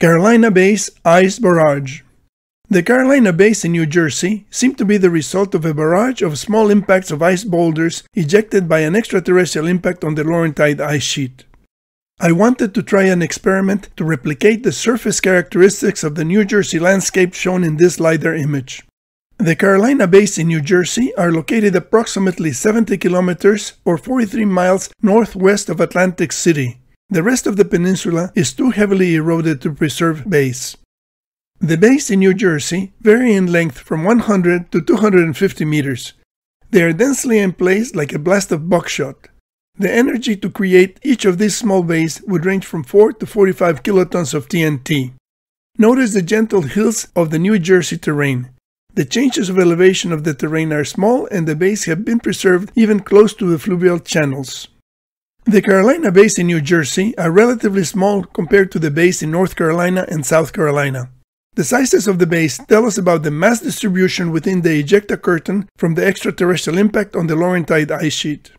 Carolina Bay's Ice Barrage The Carolina Bays in New Jersey seem to be the result of a barrage of small impacts of ice boulders ejected by an extraterrestrial impact on the Laurentide ice sheet. I wanted to try an experiment to replicate the surface characteristics of the New Jersey landscape shown in this LiDAR image. The Carolina Bays in New Jersey are located approximately 70 kilometers or 43 miles northwest of Atlantic City, the rest of the peninsula is too heavily eroded to preserve bays. The bays in New Jersey vary in length from 100 to 250 meters. They are densely emplaced like a blast of buckshot. The energy to create each of these small bays would range from 4 to 45 kilotons of TNT. Notice the gentle hills of the New Jersey terrain. The changes of elevation of the terrain are small and the bays have been preserved even close to the fluvial channels. The Carolina base in New Jersey are relatively small compared to the base in North Carolina and South Carolina. The sizes of the base tell us about the mass distribution within the ejecta curtain from the extraterrestrial impact on the Laurentide ice sheet.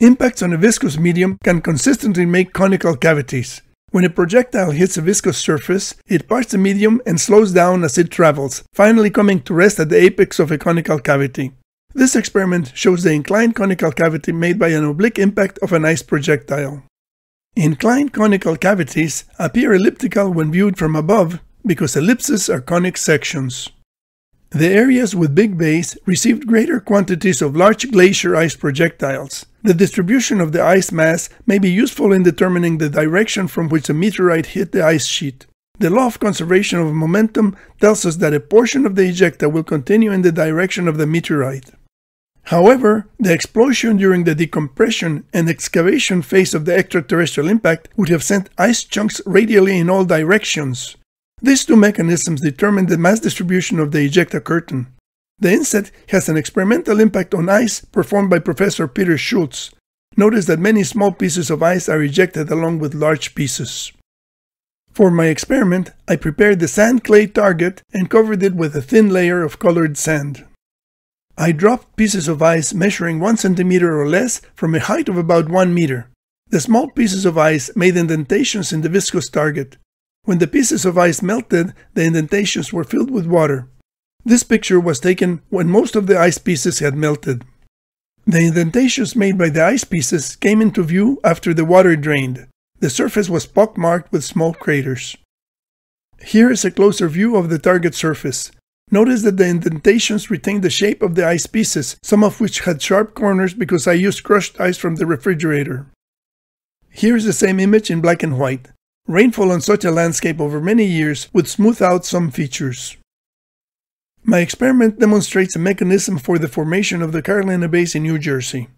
Impacts on a viscous medium can consistently make conical cavities. When a projectile hits a viscous surface, it parts the medium and slows down as it travels, finally coming to rest at the apex of a conical cavity. This experiment shows the inclined conical cavity made by an oblique impact of an ice projectile. Inclined conical cavities appear elliptical when viewed from above because ellipses are conic sections. The areas with big bays received greater quantities of large glacier ice projectiles. The distribution of the ice mass may be useful in determining the direction from which a meteorite hit the ice sheet. The law of conservation of momentum tells us that a portion of the ejecta will continue in the direction of the meteorite. However, the explosion during the decompression and excavation phase of the extraterrestrial impact would have sent ice chunks radially in all directions. These two mechanisms determine the mass distribution of the ejecta curtain. The inset has an experimental impact on ice performed by Professor Peter Schultz. Notice that many small pieces of ice are ejected along with large pieces. For my experiment, I prepared the sand clay target and covered it with a thin layer of colored sand. I dropped pieces of ice measuring 1 centimeter or less from a height of about 1 meter. The small pieces of ice made indentations in the viscous target. When the pieces of ice melted, the indentations were filled with water. This picture was taken when most of the ice pieces had melted. The indentations made by the ice pieces came into view after the water drained. The surface was pockmarked with small craters. Here is a closer view of the target surface. Notice that the indentations retain the shape of the ice pieces, some of which had sharp corners because I used crushed ice from the refrigerator. Here is the same image in black and white. Rainfall on such a landscape over many years would smooth out some features. My experiment demonstrates a mechanism for the formation of the Carolina Bays in New Jersey.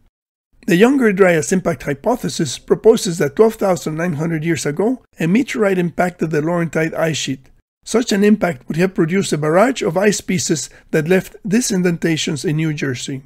The Younger Dryas impact hypothesis proposes that 12,900 years ago, a meteorite impacted the Laurentide ice sheet, such an impact would have produced a barrage of ice pieces that left these indentations in New Jersey.